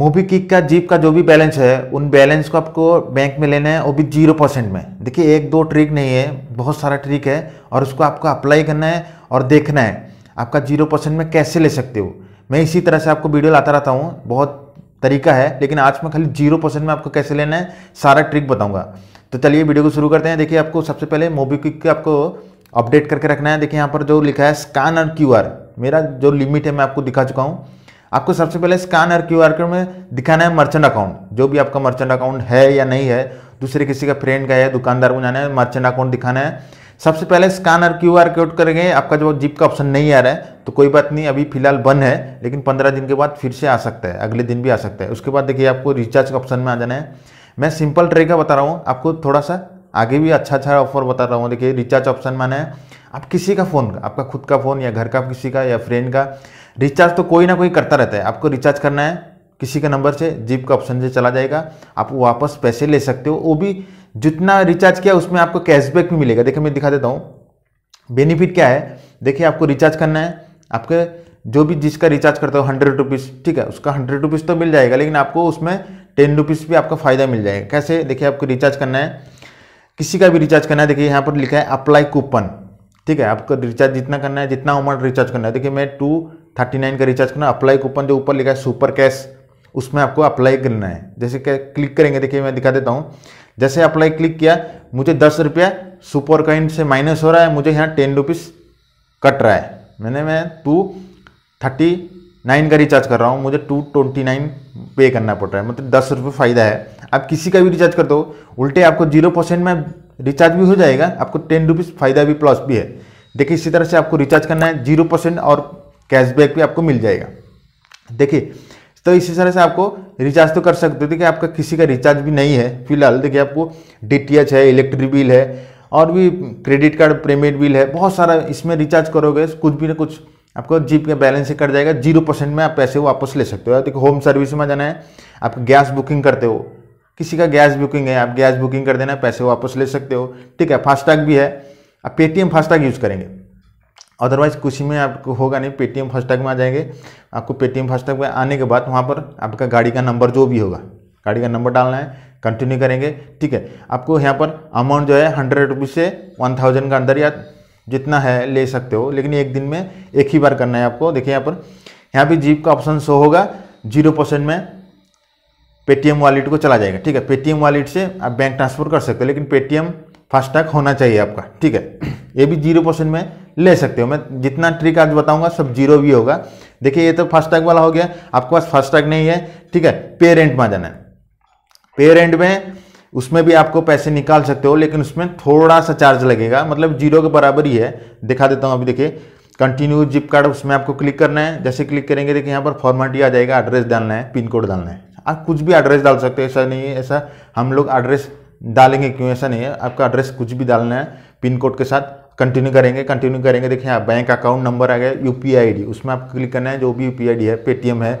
मोबी kick का jeep का जो भी बैलेंस है उन बैलेंस को आपको बैंक में लेना है वो भी जीरो परसेंट में देखिए एक दो ट्रिक नहीं है बहुत सारा ट्रिक है और उसको आपको अप्लाई करना है और देखना है आपका जीरो परसेंट में कैसे ले सकते हो मैं इसी तरह से आपको वीडियो लाता रहता हूँ बहुत तरीका है लेकिन आज मैं खाली जीरो परसेंट में आपको कैसे लेना है सारा ट्रिक बताऊँगा तो चलिए वीडियो को शुरू करते हैं देखिए आपको सबसे पहले मोबीक्विक के आपको अपडेट करके रखना है देखिए यहाँ पर जो लिखा है स्कैन और क्यू मेरा जो लिमिट है मैं आपको दिखा चुका हूँ आपको सबसे पहले स्कैन और क्यू आर कोड में दिखाना है मर्चेंट अकाउंट जो भी आपका मर्चेंट अकाउंट है या नहीं है दूसरे किसी का फ्रेंड का है दुकानदार को जाना है मर्चेंट अकाउंट दिखाना है सबसे पहले स्कैन और क्यू आर कोड करेंगे आपका जो जिप का ऑप्शन नहीं आ रहा है तो कोई बात नहीं अभी फिलहाल बंद है लेकिन पंद्रह दिन के बाद फिर से आ सकता है अगले दिन भी आ सकता है उसके बाद देखिए आपको रिचार्ज का ऑप्शन में आ जाना है मैं सिंपल तरीका बता रहा हूँ आपको थोड़ा सा आगे भी अच्छा अच्छा ऑफर बता रहा हूँ देखिए रिचार्ज ऑप्शन में आना है आप किसी का फ़ोन का आपका खुद का फ़ोन या घर का किसी का या फ्रेंड का रिचार्ज तो कोई ना कोई करता रहता है आपको रिचार्ज करना है किसी के नंबर से जीप का ऑप्शन से चला जाएगा आप वापस पैसे ले सकते हो वो भी जितना रिचार्ज किया उसमें आपको कैशबैक भी मिलेगा देखिए मैं दिखा देता हूँ बेनिफिट क्या है देखिए आपको रिचार्ज करना है आपके जो भी जिसका रिचार्ज करता हो हंड्रेड रुपीज़ ठीक है उसका हंड्रेड रुपीज़ तो मिल जाएगा लेकिन आपको उसमें टेन रुपीज़ भी आपका फ़ायदा मिल जाएगा कैसे देखिए आपको रिचार्ज करना है किसी का भी रिचार्ज करना है देखिए यहाँ पर लिखा है अप्लाई कूपन ठीक है आपको रिचार्ज जितना करना है जितना अमाउंट रिचार्ज करना है देखिए मैं टू थर्टी नाइन का रिचार्ज करना अप्लाई कूपन जो ऊपर लिखा है सुपर कैश उसमें आपको अप्लाई करना है जैसे क्या क्लिक करेंगे देखिए मैं दिखा देता हूँ जैसे अप्लाई क्लिक किया मुझे दस रुपया सुपर कॉइन से माइनस हो रहा है मुझे यहाँ टेन रुपीस कट रहा है मैंने मैं टू थर्टी नाइन का रिचार्ज कर रहा हूँ मुझे टू ट्वेंटी नाइन पे करना पड़ रहा है मतलब दस रुपये फ़ायदा है आप किसी का भी रिचार्ज कर दो उल्टे आपको जीरो परसेंट में रिचार्ज भी हो जाएगा आपको टेन रुपीज़ फ़ायदा भी प्लस भी है देखिए इसी तरह से आपको रिचार्ज करना है जीरो परसेंट और कैशबैक भी आपको मिल जाएगा देखिए तो इसी तरह से आपको रिचार्ज तो कर सकते हो देखिए आपका किसी का रिचार्ज भी नहीं है फिलहाल देखिए आपको डी है इलेक्ट्रिक बिल है और भी क्रेडिट कार्ड पेमेंट बिल है बहुत सारा इसमें रिचार्ज करोगे कुछ भी ना कुछ आपको जीप का बैलेंस ही कट जाएगा जीरो परसेंट में आप पैसे वापस ले सकते हो देखो होम सर्विस में जाना है आप गैस बुकिंग करते हो किसी का गैस बुकिंग है आप गैस बुकिंग कर देना पैसे वापस ले सकते हो ठीक है फास्टैग भी है आप पेटीएम फास्टैग यूज़ करेंगे अदरवाइज कुछ में आपको होगा नहीं पेटीएम फास्टैग में आ जाएंगे आपको पेटीएम फास्टैग में आने के बाद वहाँ पर आपका गाड़ी का नंबर जो भी होगा गाड़ी का नंबर डालना है कंटिन्यू करेंगे ठीक है आपको यहाँ पर अमाउंट जो है हंड्रेड रुपीज़ से वन थाउजेंड का अंदर या जितना है ले सकते हो लेकिन एक दिन में एक ही बार करना है आपको देखिए यहाँ पर यहाँ पर जीप का ऑप्शन शो होगा जीरो परसेंट में पेटीएम वॉलेट को चला जाएगा ठीक है पेटीएम वॉलेट से आप बैंक ट्रांसफ़र कर सकते हो लेकिन पेटीएम फास्टैग होना चाहिए आपका ठीक है ये भी जीरो परसेंट में ले सकते हो मैं जितना ट्रिक आज बताऊंगा सब जीरो भी होगा देखिए ये तो फास्टैग वाला हो गया आपके पास फास्टैग नहीं है ठीक है पेरेंट में जाना है पेरेंट में उसमें भी आपको पैसे निकाल सकते हो लेकिन उसमें थोड़ा सा चार्ज लगेगा मतलब जीरो के बराबर ही है दिखा देता हूँ अभी देखिए कंटिन्यू जिप कार्ड उसमें आपको क्लिक करना है जैसे क्लिक करेंगे देखिए यहाँ पर ही आ जाएगा एड्रेस डालना है पिन कोड डालना है आप कुछ भी एड्रेस डाल सकते हो ऐसा नहीं है ऐसा हम लोग एड्रेस डालेंगे क्यों ऐसा नहीं है आपका एड्रेस कुछ भी डालना है पिन कोड के साथ कंटिन्यू करेंगे कंटिन्यू करेंगे देखिए आप बैंक अकाउंट नंबर आ गया यू पी आई डी उसमें आपको क्लिक करना है जो भी यू पी आई डी है पेटीएम है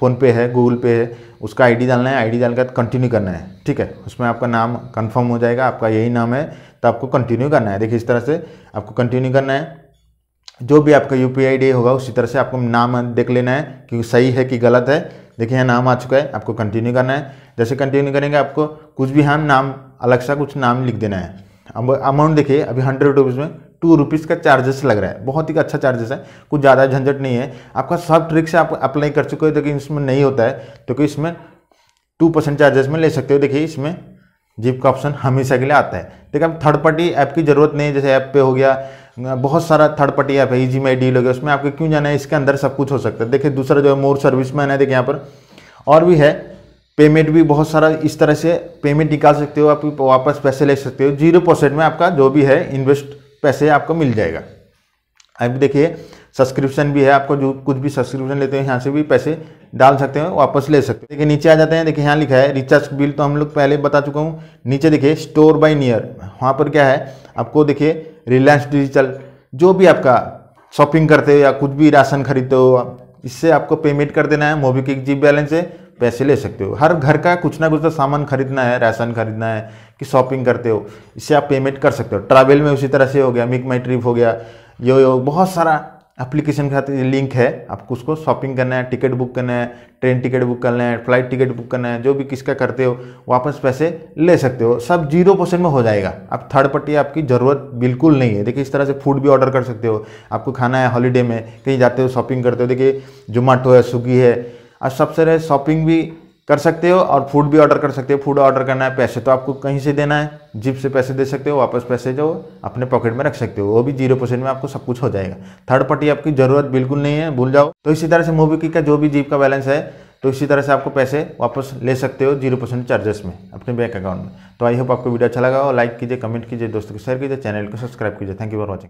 फ़ोनपे है गूगल पे है उसका आईडी डालना है आईडी डालकर कंटिन्यू करना है ठीक है उसमें आपका नाम कंफर्म हो जाएगा आपका यही नाम है तो आपको कंटिन्यू करना है देखिए इस तरह से आपको कंटिन्यू करना है जो भी आपका यू पी होगा उसी तरह से आपको नाम देख लेना है कि सही है कि गलत है देखिए यहाँ नाम आ चुका है आपको कंटिन्यू करना है जैसे कंटिन्यू करेंगे आपको कुछ भी हम हाँ, नाम अलग सा कुछ नाम लिख देना है अब अमाउंट देखिए अभी हंड्रेड रुपीज़ में टू रुपीज़ का चार्जेस लग रहा है बहुत ही अच्छा चार्जेस है कुछ ज़्यादा झंझट नहीं है आपका सब ट्रिक से आप अप्लाई कर चुके हो लेकिन इसमें नहीं होता है तो क्योंकि इसमें टू परसेंट चार्जेस में ले सकते हो देखिए इसमें जीप का ऑप्शन हमेशा के लिए आता है देखिए आप थर्ड पार्टी ऐप की ज़रूरत नहीं है जैसे ऐप पे हो गया बहुत सारा थर्ड पार्टी ऐप है जी में डील हो गया उसमें आपको क्यों जाना है इसके अंदर सब कुछ हो सकता है देखिए दूसरा जो है मोर सर्विस मैन है देखिए यहाँ पर और भी है पेमेंट भी बहुत सारा इस तरह से पेमेंट निकाल सकते हो आप वापस पैसे ले सकते हो जीरो परसेंट में आपका जो भी है इन्वेस्ट पैसे आपको मिल जाएगा अब देखिए सब्सक्रिप्शन भी है आपको जो कुछ भी सब्सक्रिप्शन लेते हो यहाँ से भी पैसे डाल सकते हो वापस ले सकते हो देखिए नीचे आ जाते हैं देखिए यहाँ लिखा है रिचार्ज बिल तो हम लोग पहले बता चुका हूँ नीचे देखिए स्टोर बाय नियर वहाँ पर क्या है आपको देखिए रिलायंस डिजिटल जो भी आपका शॉपिंग करते हो या कुछ भी राशन खरीदते हो इससे आपको पेमेंट कर देना है मोबी क्विक जी बैलेंस है पैसे ले सकते हो हर घर का कुछ ना कुछ तो सामान खरीदना है राशन खरीदना है कि शॉपिंग करते हो इससे आप पेमेंट कर सकते हो ट्रैवल में उसी तरह से हो गया मिक माई ट्रिप हो गया यो यो बहुत सारा एप्लीकेशन के साथ लिंक है आपको उसको शॉपिंग करना है टिकट बुक करना है ट्रेन टिकट बुक करना है फ्लाइट टिकट बुक करना है जो भी किसका करते हो वापस पैसे ले सकते हो सब जीरो परसेंट में हो जाएगा आप थर्ड पार्टी आपकी ज़रूरत बिल्कुल नहीं है देखिए इस तरह से फूड भी ऑर्डर कर सकते हो आपको खाना है हॉलीडे में कहीं जाते हो शॉपिंग करते हो देखिए जोमेटो है स्विगी है और सबसे रहे शॉपिंग भी कर सकते हो और फूड भी ऑर्डर कर सकते हो फूड ऑर्डर करना है पैसे तो आपको कहीं से देना है जिप से पैसे दे सकते हो वापस पैसे जो अपने पॉकेट में रख सकते हो वो भी जीरो परसेंट में आपको सब कुछ हो जाएगा थर्ड पार्टी आपकी ज़रूरत बिल्कुल नहीं है भूल जाओ तो इसी तरह से मोबी का जो भी जीप का बैलेंस है तो इसी तरह से आपको पैसे वापस ले सकते हो जीरो परसेंट चार्जेस में अपने बैंक अकाउंट में तो आई होप आपको वीडियो अच्छा लगा हो लाइक कीजिए कमेंट कीजिए दोस्तों को शेयर कीजिए चैनल को सब्सक्राइब कीजिए थैंक यू फॉर वॉचिंग